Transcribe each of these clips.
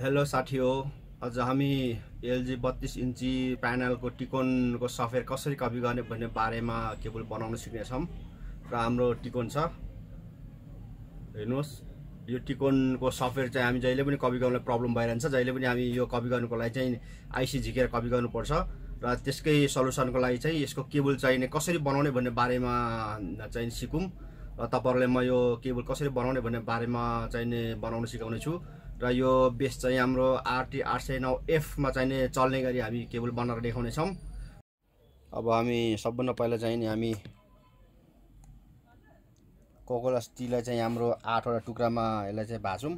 hello साथी हो आज हामी एलजी बत्तिस इन्ची प्यानलको टिकोनको सफेयर कसरी कपी गर्ने भन्ने बारेमा केबल बनाउन सिक्नेछौँ र हाम्रो टिकोन छ हेर्नुहोस् यो टिकोनको सफ्टवेयर चाहिँ हामी जहिले पनि कपी गर्नुलाई प्रब्लम भइरहन्छ जहिले पनि हामी यो कपी गर्नुको लागि चाहिँ आइसी झिकेर कपी गर्नुपर्छ र त्यसकै सल्युसनको लागि चाहिँ यसको केबल चाहिने कसरी बनाउने भन्ने बारेमा चाहिँ सिकौँ र तपाईँहरूलाई म यो केबल कसरी बनाउने भन्ने बारेमा चाहिने बनाउन सिकाउने छु र यो बेस चाहिँ हाम्रो आरटी आठ सय नौ एफमा चाहिँ चल्ने गरी हामी केबल बनाएर देखाउनेछौँ अब हामी सबभन्दा पहिला चाहिँ नि हामी कोकोला स्टीलाई चाहिँ हाम्रो आठवटा टुक्रामा यसलाई चाहिँ भाँचौँ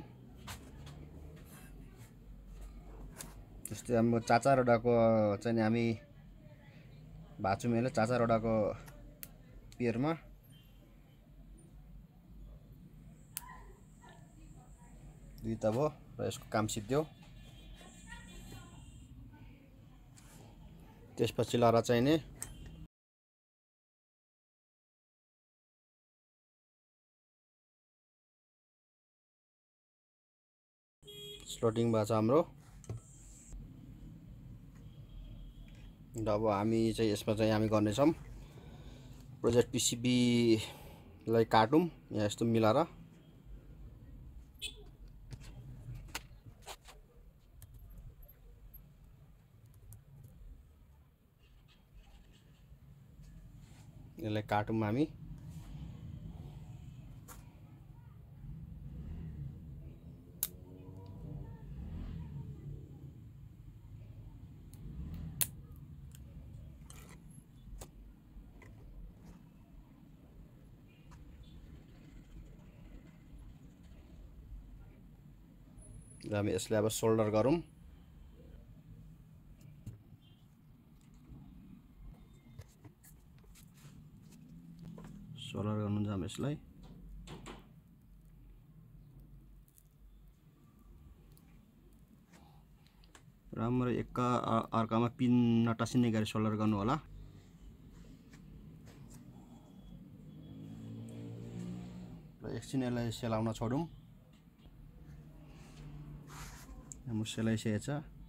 जस्तै हाम्रो चार चारवटाको चाहिँ हामी भाँचौँ यसलाई चार चारवटाको पेयरमा दुई त भयो र यसको काम सिद्धियो त्यसपछि चाहिँ चाहिने स्लोटिङ भएको छ हाम्रो र अब हामी चाहिँ यसमा चाहिँ हामी गर्नेछौँ प्रोजेक्ट पिसिबीलाई काटौँ यहाँ यस्तो मिलाएर त्यसलाई काटौँ हामी र हामी यसलाई अब सोल्डर गरौँ सोलर गर्नु जाम यसलाई राम्रो एक्का अर्कामा पिन नटासिने गरी सोलर गर्नु होला र एकछिन यसलाई सेलाउन छोडौँ सेलाइसकेको छ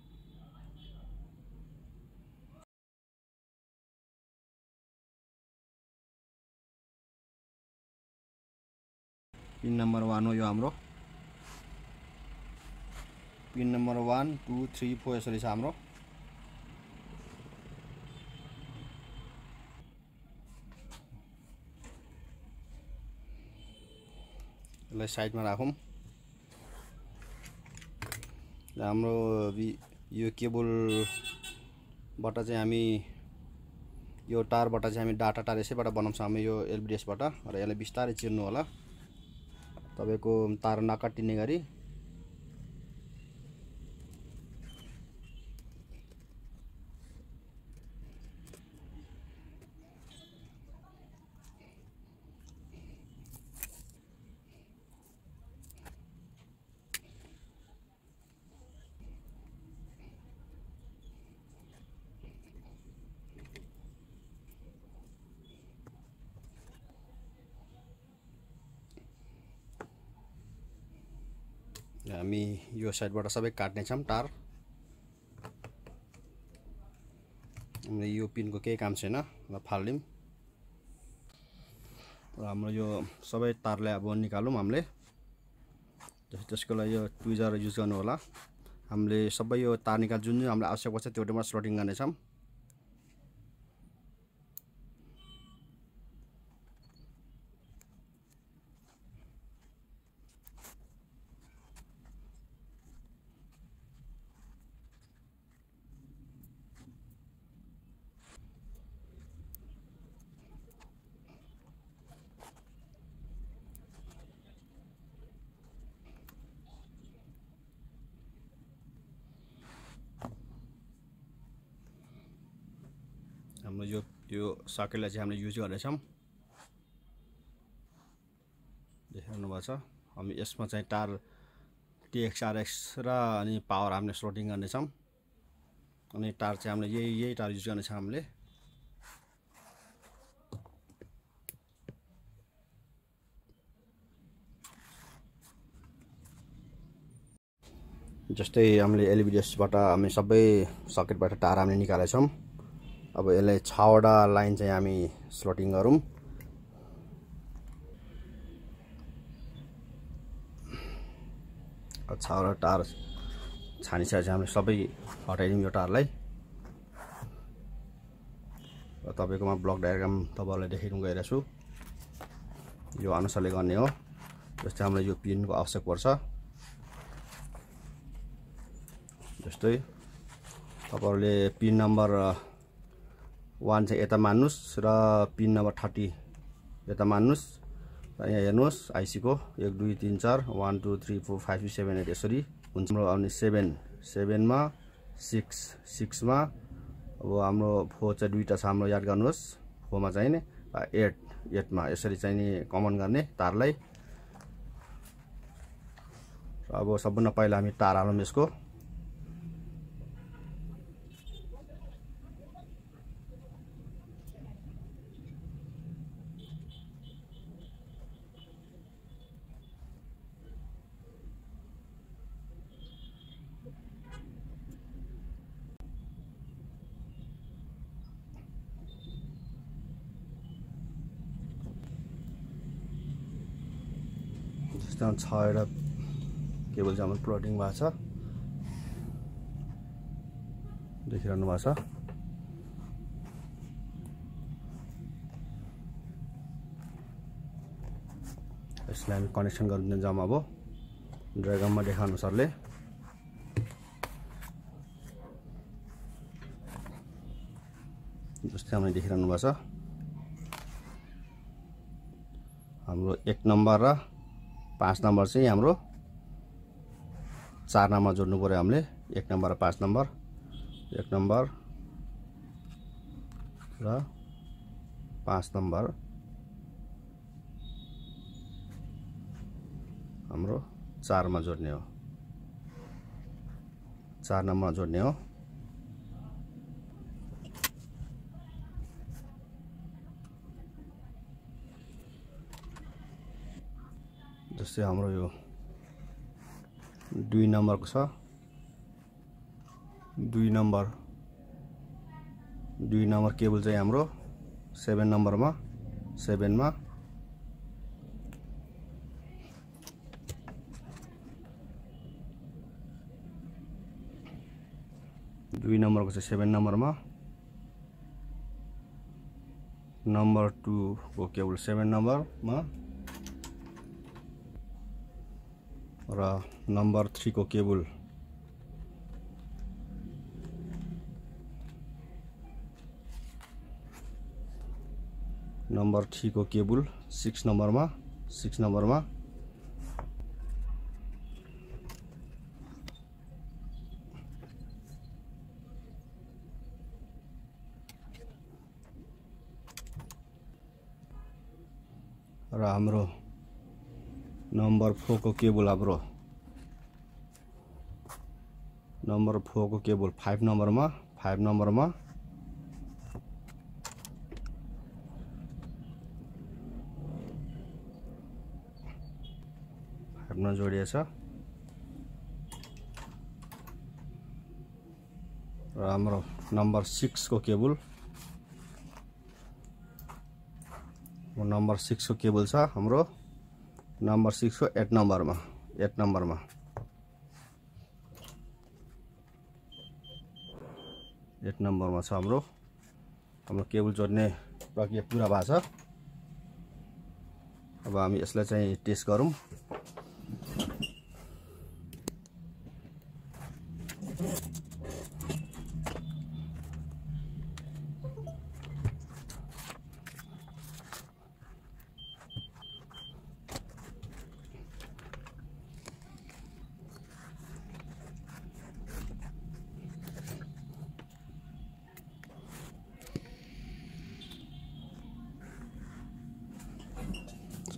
पिन नम्बर वान हो यो हाम्रो pin number one two three four यसरी छ हाम्रो यसलाई साइडमा राखौँ हाम्रो यो केबलबाट चाहिँ हामी यो तारबाट चाहिँ हामी डाटा तार यसैबाट बनाउँछौँ हामी यो एलबिडिएसबाट र यसलाई बिस्तारै चिर्नु होला तपाईँको तार नकाटिने गरी हामी यो साइडबाट सबै काट्नेछौँ टार हाम्रो यो पिनको केही काम छैन र फाल्दिम र हाम्रो यो सबै तारलाई अब निकालौँ हामीले त्यसको लागि यो ट्विजर युज गर्नु होला हामीले सबै यो तार निकाल जुन जुन हामीलाई आवश्यक पर्छ त्यो स्लोटिङ स्लोटिङ गर्नेछौँ हाम्रो यो यो सकेटलाई चाहिँ हामीले युज गर्नेछौँ देखाउनु भएको छ हामी यसमा चाहिँ टार टिएक्सआरएक्स र अनि पावर हामीले सोर्टिङ गर्नेछौँ अनि टार चाहिँ हामीले यही यही टार युज गर्नेछौँ हामीले जस्तै हामीले एलबिडिएसबाट हामी सबै सकेटबाट टार हामीले निकालेछौँ अब यसलाई छवटा लाइन चाहिँ हामी स्लोटिङ गरौँ छवटा टार छानिसकेपछि हामी सबै हटाइदिउँ यो टारलाई र तपाईँकोमा ब्लक डायग्राम तपाईँहरूलाई गइरहेको छु यो अनुसारले गर्ने हो जस्तै हामीलाई यो पिनको आवश्यक पर्छ जस्तै तपाईँहरूले पिन नम्बर वान चाहिँ यता मान्नुहोस् र पिन नम्बर थर्टी यता मान्नुहोस् र यहाँ हेर्नुहोस् आइसीको एक दुई तिन चार one two three four five six seven eight यसरी हुन्छ हाम्रो अनि सेभेन सेभेनमा सिक्स सिक्समा अब हाम्रो फोर चाहिँ दुईवटा छ हाम्रो याद गर्नुहोस् फोरमा चाहिने एट एटमा यसरी चाहिने कमन गर्ने तारलाई अब सबभन्दा पहिला हामी तार हालौँ यसको त्यसमा छ एउटा केबल जामन प्लटिङ भएको छ देखिरहनु भएको छ यसलाई हामी कनेक्सन गरिदिने जाम अब ड्रागनमा देखाउनु सरले जस्तै हामीले देखिरहनु भएको छ हाम्रो एक नम्बर र पाँच नम्बर चाहिँ हाम्रो चार नम्बर जोड्नु पऱ्यो हामीले एक नम्बर र पाँच नम्बर एक नम्बर र पाँच नम्बर हाम्रो चारमा जोड्ने हो चार नम्बरमा जोड्ने हो जैसे हम दुई नंबर को दुई नंबर दुई नंबर केबल सेवेन नंबर में सेवेन में दुई नम्बरको नंबर में नंबर टू को केबल नंबर में र नम्बर थ्रीको केबुल नम्बर थ्रीको केबुल सिक्स नम्बरमा सिक्स नम्बरमा र हाम्रो नम्बर फोरको केबल हाम्रो नम्बर फोरको केबल फाइभ नम्बरमा फाइभ नम्बरमा फाइभमा जोडिएछ र हाम्रो नम्बर सिक्सको केबल नम्बर सिक्सको केबल छ हाम्रो नम्बर सिक्स हो एट नम्बरमा एट नम्बरमा एट नम्बरमा छ हाम्रो हाम्रो केबल जोड्ने प्रक्रिया पुरा भएको छ अब हामी यसलाई चाहिँ टेस्ट गरौँ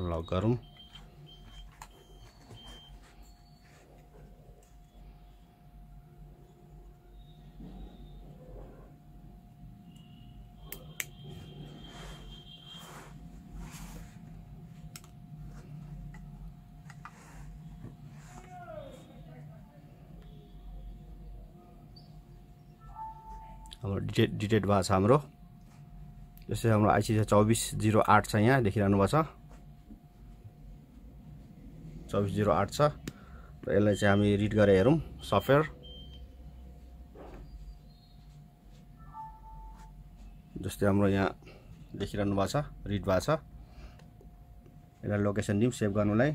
लक गरौँ हाम्रो डिटेट भएको छ हाम्रो जस्तै हाम्रो आइसिसी चौबिस जिरो आठ छ यहाँ देखिरहनु भएको छ चौबिस जिरो आठ छ र यसलाई चाहिँ हामी रिड गरेर हेरौँ सफ्टवेयर जस्तै हाम्रो यहाँ देखिरहनु भएको छ रिड भएको छ यसलाई लोकेसन दिउँ सेभ गर्नुलाई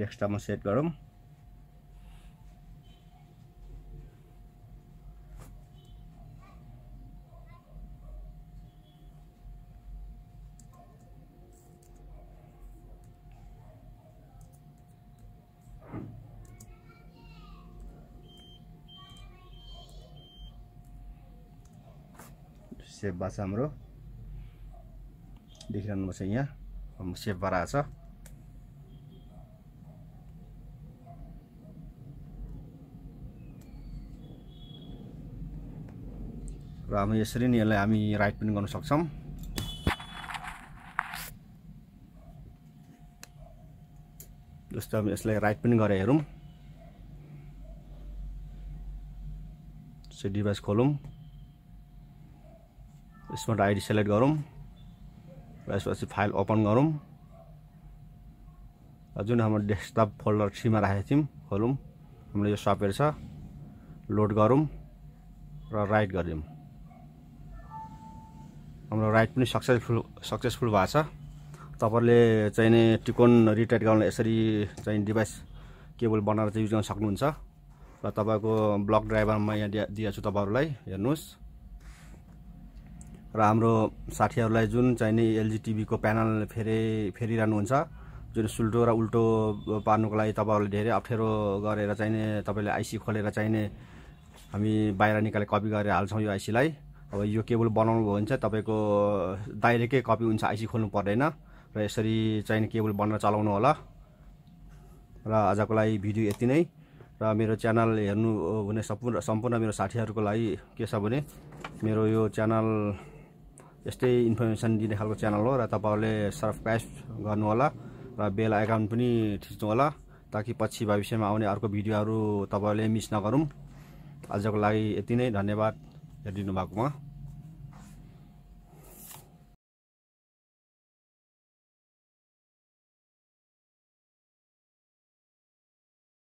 डेस्कटपमा सेट गरौँ सेप भएको छ हाम्रो देखिरहनु भएको छ यहाँ हाम्रो सेप भएर आएको छ र हामी यसरी नै यसलाई हामी राइट पनि गर्न सक्छौँ जस्तो हामी यसलाई राइट पनि गरेर हेरौँ डिभाइस खोलौँ यसमा आइडी सेलेक्ट गरौँ र यसपछि फाइल ओपन गरौँ जुन हाम्रो डेस्कटप फोल्डर थ्रीमा राखेको थियौँ खोलौँ हाम्रो यो सफ्टवेयर छ लोड गरौँ र राइट गरिदिउँ हाम्रो राइट पनि सक्सेसफुल सक्सेसफुल भएको छ तपाईँले चाहिने टिकोन रिटाइट गर्न यसरी चाहिँ डिभाइस केबल बनाएर चाहिँ युज गर्न सक्नुहुन्छ र तपाईँको ब्लक ड्राइभरमा यहाँ दिएको छु तपाईँहरूलाई हेर्नुहोस् र हाम्रो साथीहरूलाई जुन चाहिने एलजी टिभीको प्यानल फेरि फेरिरहनुहुन्छ जुन सुल्टो र उल्टो पार्नुको लागि तपाईँहरूले धेरै अप्ठ्यारो गरेर चाहिने तपाईँले आइसी खोलेर चाहिने हामी बाहिर निकालेर कपी गरेर हाल्छौँ यो आइसीलाई अब यो केबल बनाउनु भयो भने चाहिँ तपाईँको डाइरेक्टै कपी हुन्छ आइसी खोल्नु पर्दैन र यसरी चाहिने केबल बनाएर चलाउनु होला र आजको लागि भिडियो यति नै र मेरो च्यानल हेर्नु हुने सम्पूर्ण सम्पूर्ण मेरो साथीहरूको लागि के छ भने मेरो यो च्यानल यस्तै इन्फर्मेसन दिने खालको च्यानल हो र तपाईँहरूले सब्सक्राइब गर्नुहोला र बेल आइकन पनि थिच्नुहोला ताकि पछि भविष्यमा आउने अर्को भिडियोहरू तपाईँहरूले मिस नगरौँ आजको लागि यति नै धन्यवाद हेरिदिनु भएकोमा